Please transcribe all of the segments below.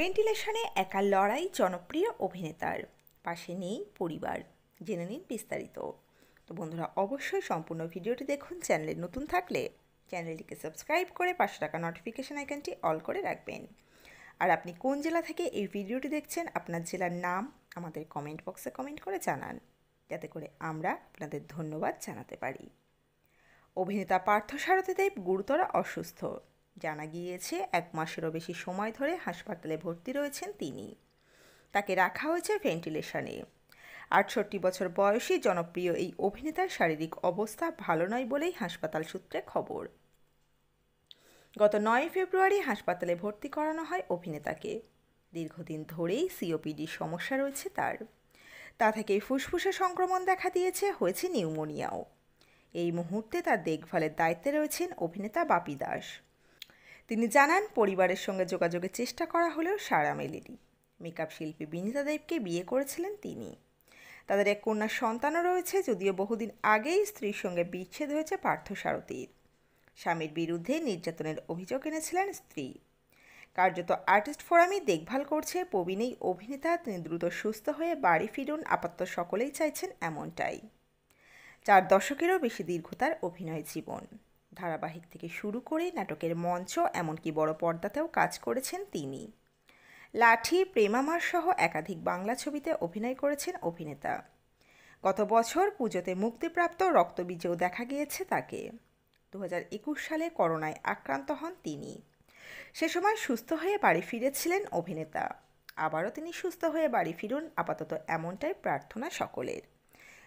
ভেন্টিলেশনে একা লড়াই জনপ্রিয় অভিনেতার পাশে নেই পরিবার জেনে নিন বিস্তারিত তো বন্ধুরা অবশ্যই সম্পূর্ণ ভিডিওটি দেখুন চ্যানেলে নতুন থাকলে চ্যানেলটিকে সাবস্ক্রাইব করে পাশে টাকা নোটিফিকেশান আইকনটি অল করে রাখবেন আর আপনি কোন জেলা থেকে এই ভিডিওটি দেখছেন আপনার জেলার নাম আমাদের কমেন্ট বক্সে কমেন্ট করে জানান যাতে করে আমরা আপনাদের ধন্যবাদ জানাতে পারি অভিনেতা পার্থ সারথী দেব গুরুতর অসুস্থ জানা গিয়েছে এক মাসেরও বেশি সময় ধরে হাসপাতালে ভর্তি রয়েছেন তিনি তাকে রাখা হয়েছে ভেন্টিলেশনে আটষট্টি বছর বয়সী জনপ্রিয় এই অভিনেতার শারীরিক অবস্থা ভালো নয় বলেই হাসপাতাল সূত্রে খবর গত নয় ফেব্রুয়ারি হাসপাতালে ভর্তি করানো হয় অভিনেতাকে দীর্ঘদিন ধরেই সিওপিডির সমস্যা রয়েছে তার তা থেকে ফুসফুসে সংক্রমণ দেখা দিয়েছে হয়েছে নিউমোনিয়াও এই মুহূর্তে তার দেখভালের দায়িত্বে রয়েছেন অভিনেতা বাপি দাস তিনি জানান পরিবারের সঙ্গে যোগাযোগের চেষ্টা করা হলেও সারা মেলেনি মেকআপ শিল্পী বিনীতা দেবকে বিয়ে করেছিলেন তিনি তাদের এক কন্যা সন্তানও রয়েছে যদিও বহুদিন আগেই স্ত্রীর সঙ্গে বিচ্ছেদ হয়েছে পার্থসারথীর স্বামীর বিরুদ্ধে নির্যাতনের অভিযোগ এনেছিলেন স্ত্রী কার্যত আর্টিস্ট ফোরামই দেখভাল করছে প্রবীণ এই অভিনেতা তিনি দ্রুত সুস্থ হয়ে বাড়ি ফিরুন আপাতত সকলেই চাইছেন এমনটাই চার দশকেরও বেশি দীর্ঘতার অভিনয় জীবন ধারাবাহিক থেকে শুরু করে নাটকের মঞ্চ এমনকি বড় পর্দাতেও কাজ করেছেন তিনি লাঠি প্রেমামার সহ একাধিক বাংলা ছবিতে অভিনয় করেছেন অভিনেতা গত বছর পুজোতে মুক্তিপ্রাপ্ত রক্তবীজেও দেখা গিয়েছে তাকে দু সালে করোনায় আক্রান্ত হন তিনি সে সময় সুস্থ হয়ে বাড়ি ফিরেছিলেন অভিনেতা আবারও তিনি সুস্থ হয়ে বাড়ি ফিরুন আপাতত এমনটাই প্রার্থনা সকলের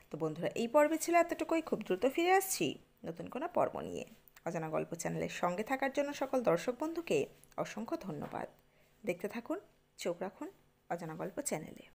তো বন্ধুরা এই পর্বে ছিল এতটুকুই খুব দ্রুত ফিরে আসছি নতুন কোনো পর্ব নিয়ে অজানা গল্প চ্যানেলের সঙ্গে থাকার জন্য সকল দর্শক বন্ধুকে অসংখ্য ধন্যবাদ দেখতে থাকুন চোখ রাখুন অজানা গল্প চ্যানেলে